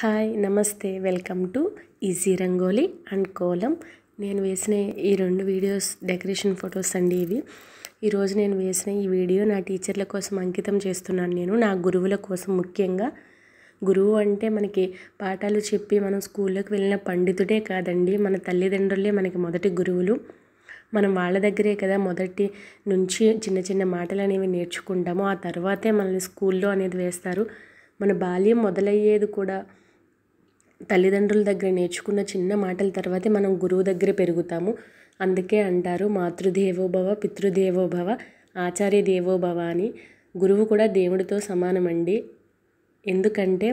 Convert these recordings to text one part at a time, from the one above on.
hi నమస్తే welcome to easy rangoli and kolam నేను వేసిన ఈ రెండు వీడియోస్ డెకరేషన్ ఫొటోస్ అండి ఇవి ఈరోజు నేను వేసిన ఈ వీడియో నా టీచర్ల కోసం అంకితం చేస్తున్నాను నేను నా గురువుల కోసం ముఖ్యంగా గురువు అంటే మనకి పాఠాలు చెప్పి మనం స్కూల్లోకి వెళ్ళిన పండితుడే కాదండి మన తల్లిదండ్రులే మనకి మొదటి గురువులు మనం వాళ్ళ దగ్గరే కదా మొదటి నుంచి చిన్న చిన్న మాటలు అనేవి నేర్చుకుంటాము ఆ తర్వాతే మనల్ని స్కూల్లో అనేది వేస్తారు మన బాల్యం మొదలయ్యేది కూడా తల్లిదండ్రుల దగ్గర నేర్చుకున్న చిన్న మాటల తర్వాతే మనం గురువు దగ్గర పెరుగుతాము అందుకే అంటారు మాతృదేవోభవ పితృదేవోభవ ఆచార్య దేవోభవ అని గురువు కూడా దేవుడితో సమానమండి ఎందుకంటే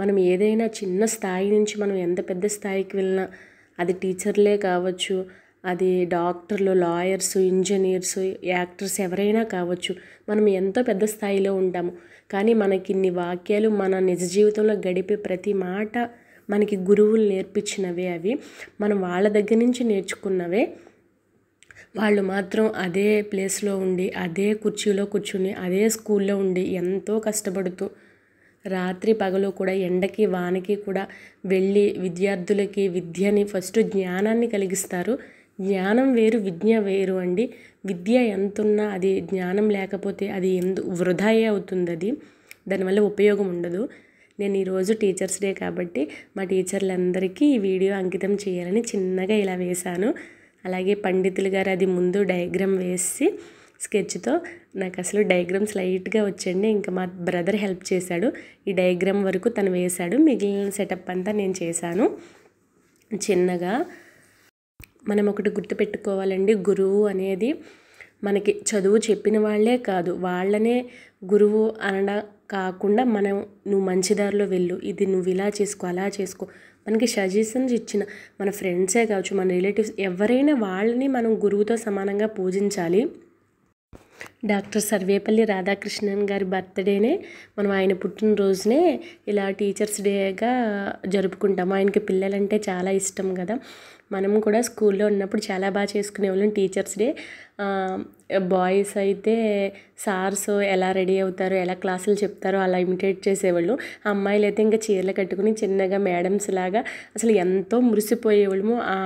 మనం ఏదైనా చిన్న స్థాయి నుంచి మనం ఎంత పెద్ద స్థాయికి వెళ్ళినా అది టీచర్లే కావచ్చు అది డాక్టర్లు లాయర్స్ ఇంజనీర్స్ యాక్టర్స్ ఎవరైనా కావచ్చు మనం ఎంతో పెద్ద స్థాయిలో ఉంటాము కానీ మనకి ఇన్ని వాక్యాలు మన నిజ జీవితంలో గడిపే ప్రతి మాట మనకి గురువులు నేర్పించినవే అవి మనం వాళ్ళ దగ్గర నుంచి నేర్చుకున్నవే వాళ్ళు మాత్రం అదే ప్లేస్లో ఉండి అదే కుర్చీలో కూర్చుని అదే స్కూల్లో ఉండి ఎంతో కష్టపడుతూ రాత్రి పగలు కూడా ఎండకి వానకి కూడా వెళ్ళి విద్యార్థులకి విద్యని ఫస్ట్ జ్ఞానాన్ని కలిగిస్తారు జ్ఞానం వేరు విద్య వేరు అండి విద్య ఎంతున్నా అది జ్ఞానం లేకపోతే అది ఎందు వృధాయే అవుతుంది అది దానివల్ల ఉపయోగం ఉండదు నేను ఈరోజు టీచర్స్ డే కాబట్టి మా టీచర్లందరికీ ఈ వీడియో అంకితం చేయాలని చిన్నగా ఇలా వేశాను అలాగే పండితులు గారు అది ముందు డయాగ్రామ్ వేసి స్కెచ్తో నాకు అసలు డయాగ్రామ్స్ లైట్గా వచ్చండి ఇంకా మా బ్రదర్ హెల్ప్ చేశాడు ఈ డయాగ్రామ్ వరకు తను వేశాడు మిగిలిన సెటప్ అంతా నేను చేశాను చిన్నగా మనం ఒకటి గుర్తుపెట్టుకోవాలండి గురువు అనేది మనకి చదువు చెప్పిన వాళ్ళే కాదు వాళ్ళనే గురువు అనడా కాకుండా మనం నువ్వు మంచి దారిలో వెళ్ళు ఇది నువ్వు ఇలా చేసుకో అలా చేసుకో మనకి సజెషన్స్ ఇచ్చిన మన ఫ్రెండ్సే కావచ్చు మన రిలేటివ్స్ ఎవరైనా వాళ్ళని మనం గురువుతో సమానంగా పూజించాలి డాక్టర్ సర్వేపల్లి రాధాకృష్ణన్ గారి బర్త్డేనే మనం ఆయన పుట్టినరోజునే ఇలా టీచర్స్ డేగా జరుపుకుంటాం ఆయనకి పిల్లలంటే చాలా ఇష్టం కదా మనం కూడా స్కూల్లో ఉన్నప్పుడు చాలా బాగా చేసుకునేవాళ్ళం టీచర్స్ డే బాయ్స్ అయితే సార్స్ ఎలా రెడీ అవుతారో ఎలా క్లాసులు చెప్తారో అలా ఇమిటేట్ చేసేవాళ్ళు అమ్మాయిలు అయితే ఇంకా చీరలు కట్టుకుని చిన్నగా మేడమ్స్ లాగా అసలు ఎంతో మురిసిపోయేవాళ్ళము ఆ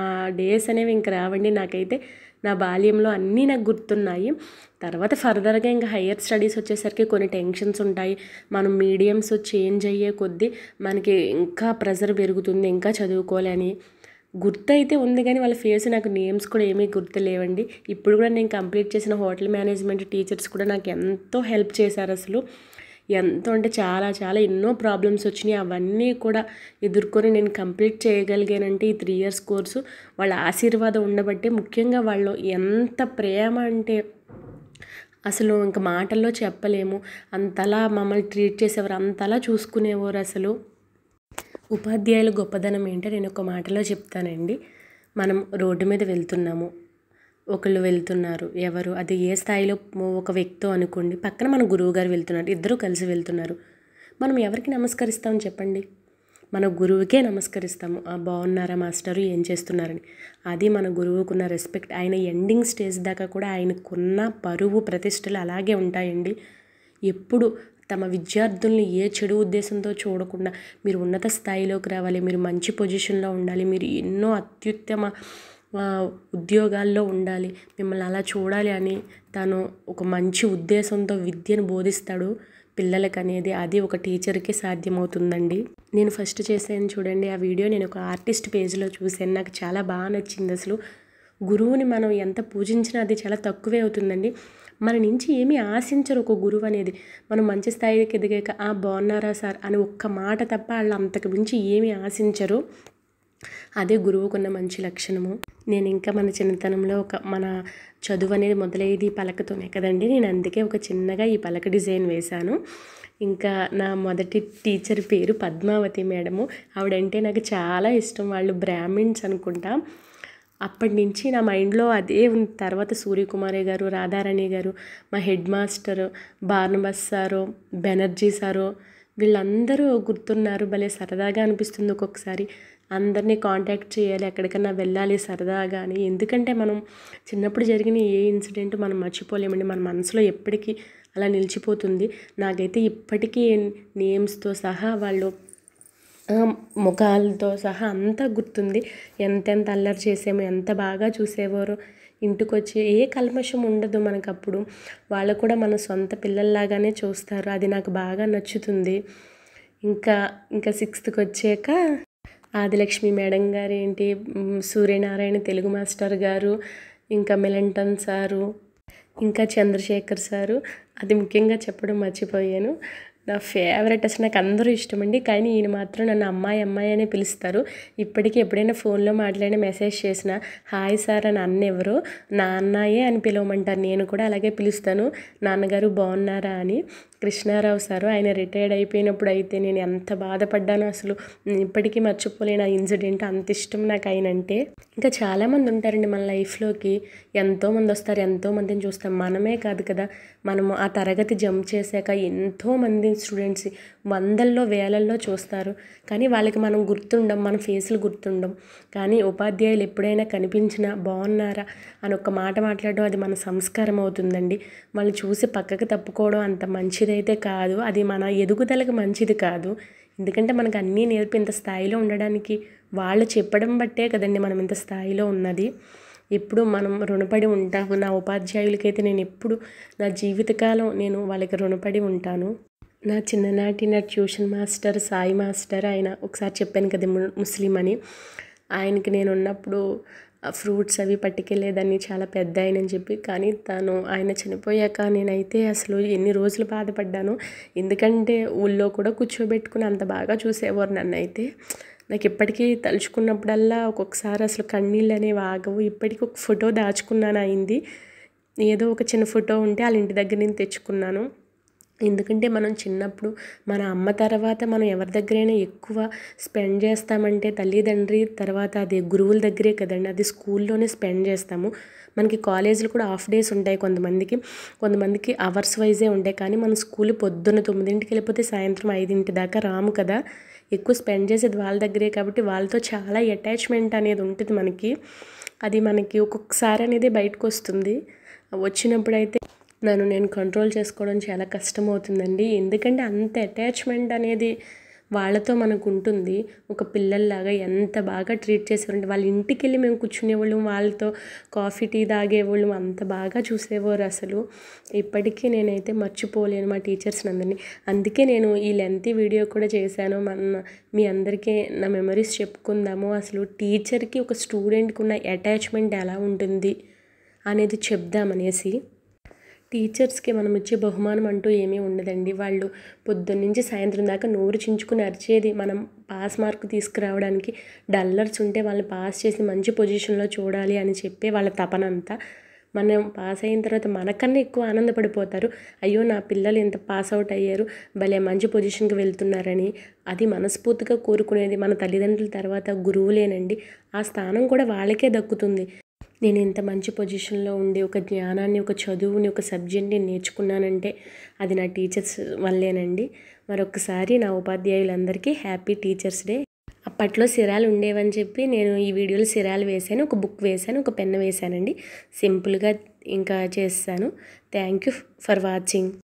డేస్ అనేవి ఇంక రావండి నాకైతే నా బాల్యంలో అన్నీ నాకు గుర్తున్నాయి తర్వాత ఫర్దర్గా ఇంకా హయ్యర్ స్టడీస్ వచ్చేసరికి కొన్ని టెన్షన్స్ ఉంటాయి మనం మీడియమ్స్ చేంజ్ అయ్యే కొద్దీ మనకి ఇంకా ప్రెజర్ పెరుగుతుంది ఇంకా చదువుకోవాలని గుర్తయితే ఉంది కానీ వాళ్ళ ఫేస్ నాకు నేమ్స్ కూడా ఏమీ లేవండి ఇప్పుడు కూడా నేను కంప్లీట్ చేసిన హోటల్ మేనేజ్మెంట్ టీచర్స్ కూడా నాకు ఎంతో హెల్ప్ చేశారు అసలు ఎంతో అంటే చాలా చాలా ఎన్నో ప్రాబ్లమ్స్ వచ్చినాయి అవన్నీ కూడా ఎదుర్కొని నేను కంప్లీట్ చేయగలిగానంటే ఈ త్రీ ఇయర్స్ కోర్సు వాళ్ళ ఆశీర్వాదం ఉండబట్టే ముఖ్యంగా వాళ్ళు ఎంత ప్రేమ అంటే అసలు ఇంకా మాటల్లో చెప్పలేము అంతలా మమ్మల్ని ట్రీట్ చేసేవారు అంతలా చూసుకునేవారు అసలు ఉపాధ్యాయుల గొప్పదనం ఏంటో నేను ఒక మాటలో చెప్తానండి మనం రోడ్డు మీద వెళ్తున్నాము ఒకళ్ళు వెళ్తున్నారు ఎవరు అది ఏ స్థాయిలో ఒక వ్యక్తో అనుకోండి పక్కన మన గురువు గారు వెళ్తున్నారు ఇద్దరు కలిసి వెళ్తున్నారు మనం ఎవరికి నమస్కరిస్తాం చెప్పండి మన గురువుకే నమస్కరిస్తాము బాగున్నారా మాస్టరు ఏం చేస్తున్నారని అది మన గురువుకున్న రెస్పెక్ట్ ఆయన ఎండింగ్ స్టేజ్ దాకా కూడా ఆయనకున్న పరువు ప్రతిష్టలు అలాగే ఉంటాయండి ఎప్పుడు తమ విద్యార్థుల్ని ఏ చెడు ఉద్దేశంతో చూడకుండా మీరు ఉన్నత స్థాయిలోకి రావాలి మీరు మంచి పొజిషన్లో ఉండాలి మీరు ఎన్నో అత్యుత్తమ ఉద్యోగాల్లో ఉండాలి మిమ్మల్ని అలా చూడాలి అని తను ఒక మంచి ఉద్దేశంతో విద్యను బోధిస్తాడు పిల్లలకు అనేది అది ఒక టీచర్కే సాధ్యమవుతుందండి నేను ఫస్ట్ చేశాను చూడండి ఆ వీడియో నేను ఒక ఆర్టిస్ట్ పేజ్లో చూశాను నాకు చాలా బాగా నచ్చింది అసలు గురువుని మనం ఎంత పూజించినా అది చాలా తక్కువే అవుతుందండి మన నుంచి ఏమీ ఆశించరు ఒక గురువు అనేది మనం మంచి స్థాయికి ఎదిగాక ఆ బాగున్నారా సార్ అని ఒక్క మాట తప్ప వాళ్ళు అంతకు మించి ఏమీ ఆశించరు అదే గురువుకున్న మంచి లక్షణము నేను ఇంకా మన చిన్నతనంలో ఒక మన చదువు అనేది మొదలయ్యేది ఈ పలకతోనే కదండి నేను అందుకే ఒక చిన్నగా ఈ పలక డిజైన్ వేశాను ఇంకా నా మొదటి టీచర్ పేరు పద్మావతి మేడము ఆవిడంటే నాకు చాలా ఇష్టం వాళ్ళు బ్రాహ్మిన్స్ అనుకుంటా అప్పటి నుంచి నా మైండ్లో అదే ఉంది తర్వాత సూర్యకుమారి గారు రాధారాణి గారు మా head master Barnabas sir Banerjee sir వీళ్ళందరూ గుర్తున్నారు భలే సరదాగా అనిపిస్తుంది ఒక్కొక్కసారి అందరినీ కాంటాక్ట్ చేయాలి ఎక్కడికైనా వెళ్ళాలి సరదాగా అని ఎందుకంటే మనం చిన్నప్పుడు జరిగిన ఏ ఇన్సిడెంట్ మనం మర్చిపోలేమండి మన మనసులో ఎప్పటికీ అలా నిలిచిపోతుంది నాకైతే ఇప్పటికీ నేమ్స్తో సహా వాళ్ళు ముఖాలతో సహా అంతా గుర్తుంది ఎంతెంత అల్లరి చేసేమో ఎంత బాగా చూసేవారు ఇంటికి వచ్చి ఏ కల్మషం ఉండదు మనకు అప్పుడు వాళ్ళు కూడా మన సొంత పిల్లల్లాగానే చూస్తారు అది నాకు బాగా నచ్చుతుంది ఇంకా ఇంకా సిక్స్త్కి వచ్చాక ఆదిలక్ష్మి మేడం గారు ఏంటి సూర్యనారాయణ తెలుగు మాస్టర్ గారు ఇంకా మిలంటన్ సారు ఇంకా చంద్రశేఖర్ సారు అది ముఖ్యంగా చెప్పడం మర్చిపోయాను నా ఫేవరెట్ అసలు నాకు అందరూ ఇష్టం అండి కానీ ఈయన మాత్రం నన్ను అమ్మాయి అమ్మాయి అనే పిలుస్తారు ఇప్పటికీ ఎప్పుడైనా ఫోన్లో మాట్లాడిన మెసేజ్ చేసిన హాయ్ సార్ అని అన్న ఎవరు నాన్నయే అని పిలవమంటారు నేను కూడా అలాగే పిలుస్తాను నాన్నగారు బాగున్నారా అని కృష్ణారావు సారు ఆయన రిటైర్డ్ అయిపోయినప్పుడు అయితే నేను ఎంత బాధపడ్డానో అసలు ఇప్పటికీ మర్చిపోలేను ఆ ఇన్సిడెంట్ అంత ఇష్టం నాకు ఆయనంటే ఇంకా చాలామంది ఉంటారండి మన లైఫ్లోకి ఎంతోమంది వస్తారు ఎంతోమందిని చూస్తాం మనమే కాదు కదా మనము ఆ తరగతి జంప్ చేశాక ఎంతోమంది స్టూడెంట్స్ వందల్లో వేలల్లో చూస్తారు కానీ వాళ్ళకి మనం గుర్తుండం మన ఫేసులు గుర్తుండం కానీ ఉపాధ్యాయులు ఎప్పుడైనా కనిపించినా బాగున్నారా అని ఒక్క మాట మాట్లాడడం అది మన సంస్కారం అవుతుందండి వాళ్ళు చూసి పక్కకు తప్పుకోవడం అంత మంచిదైతే కాదు అది మన ఎదుగుదలకు మంచిది కాదు ఎందుకంటే మనకు అన్నీ నేర్పి ఇంత స్థాయిలో ఉండడానికి వాళ్ళు చెప్పడం బట్టే కదండి మనం ఇంత స్థాయిలో ఉన్నది ఎప్పుడు మనం రుణపడి ఉంటాము నా ఉపాధ్యాయులకైతే నేను ఎప్పుడు నా జీవితకాలం నేను వాళ్ళకి రుణపడి ఉంటాను నా చిన్ననాటి నా ట్యూషన్ మాస్టర్ సాయి మాస్టర్ ఆయన ఒకసారి చెప్పాను కదా ముస్లిం అని ఆయనకి నేను ఉన్నప్పుడు ఫ్రూట్స్ అవి పట్టుకెళ్ళేదాన్ని చాలా పెద్ద ఆయనని చెప్పి కానీ తను ఆయన చనిపోయాక నేనైతే అసలు ఎన్ని రోజులు బాధపడ్డాను ఎందుకంటే ఊళ్ళో కూడా కూర్చోబెట్టుకుని అంత బాగా చూసేవారు నన్ను అయితే నాకు ఇప్పటికీ తలుచుకున్నప్పుడల్లా ఒక్కొక్కసారి అసలు కన్నీళ్ళు అనేవి ఆగవు ఇప్పటికీ ఒక ఫోటో దాచుకున్నాను అయింది ఏదో ఒక చిన్న ఫోటో ఉంటే వాళ్ళ ఇంటి దగ్గర నేను తెచ్చుకున్నాను ఎందుకంటే మనం చిన్నప్పుడు మన అమ్మ తర్వాత మనం ఎవరి దగ్గరైనా ఎక్కువ స్పెండ్ చేస్తామంటే తల్లిదండ్రి తర్వాత అదే గురువుల దగ్గరే కదండి అది స్కూల్లోనే స్పెండ్ చేస్తాము మనకి కాలేజీలు కూడా హాఫ్ డేస్ ఉంటాయి కొంతమందికి కొంతమందికి అవర్స్ వైజే ఉంటాయి కానీ మన స్కూల్ పొద్దున్న తొమ్మిదింటికి వెళ్ళిపోతే సాయంత్రం ఐదింటి దాకా రాము కదా ఎక్కువ స్పెండ్ చేసేది వాళ్ళ దగ్గరే కాబట్టి వాళ్ళతో చాలా అటాచ్మెంట్ అనేది ఉంటుంది మనకి అది మనకి ఒక్కొక్కసారి అనేది బయటకు వస్తుంది వచ్చినప్పుడైతే నన్ను నేను కంట్రోల్ చేసుకోవడం చాలా కష్టమవుతుందండి ఎందుకంటే అంత అటాచ్మెంట్ అనేది వాళ్ళతో మనకు ఉంటుంది ఒక పిల్లల్లాగా ఎంత బాగా ట్రీట్ చేసేవారంటే వాళ్ళ ఇంటికి వెళ్ళి మేము కూర్చునేవాళ్ళం వాళ్ళతో కాఫీ టీ తాగేవాళ్ళం అంత బాగా చూసేవారు అసలు ఇప్పటికీ నేనైతే మర్చిపోలేను మా టీచర్స్ని అందరినీ అందుకే నేను ఈ లెంతీ వీడియో కూడా చేశాను మన మీ అందరికీ నా మెమరీస్ చెప్పుకుందాము అసలు టీచర్కి ఒక స్టూడెంట్కి ఉన్న అటాచ్మెంట్ ఎలా ఉంటుంది అనేది చెప్దామనేసి టీచర్స్కి మనం ఇచ్చే బహుమానం అంటూ ఏమీ ఉండదండి వాళ్ళు పొద్దున్నుంచి సాయంత్రం దాకా నోరు చించుకుని అరిచేది మనం పాస్ మార్క్ తీసుకురావడానికి డల్లర్స్ ఉంటే వాళ్ళని పాస్ చేసి మంచి పొజిషన్లో చూడాలి అని చెప్పి వాళ్ళ తపన అంతా మనం పాస్ అయిన తర్వాత మనకన్నా ఎక్కువ ఆనందపడిపోతారు అయ్యో నా పిల్లలు ఎంత పాస్ అవుట్ అయ్యారు భలే మంచి పొజిషన్కి వెళ్తున్నారని అది మనస్ఫూర్తిగా కోరుకునేది మన తల్లిదండ్రుల తర్వాత గురువులేనండి ఆ స్థానం కూడా వాళ్ళకే దక్కుతుంది నేను ఇంత మంచి పొజిషన్లో ఉండి ఒక జ్ఞానాన్ని ఒక చదువుని ఒక సబ్జెక్ట్ని నేర్చుకున్నానంటే అది నా టీచర్స్ వల్లేనండి మరొకసారి నా ఉపాధ్యాయులందరికీ హ్యాపీ టీచర్స్ డే అప్పట్లో సిరాలు ఉండేవని చెప్పి నేను ఈ వీడియోలో సిరాలు వేశాను ఒక బుక్ వేశాను ఒక పెన్ను వేశానండి సింపుల్గా ఇంకా చేస్తాను థ్యాంక్ యూ ఫర్ వాచింగ్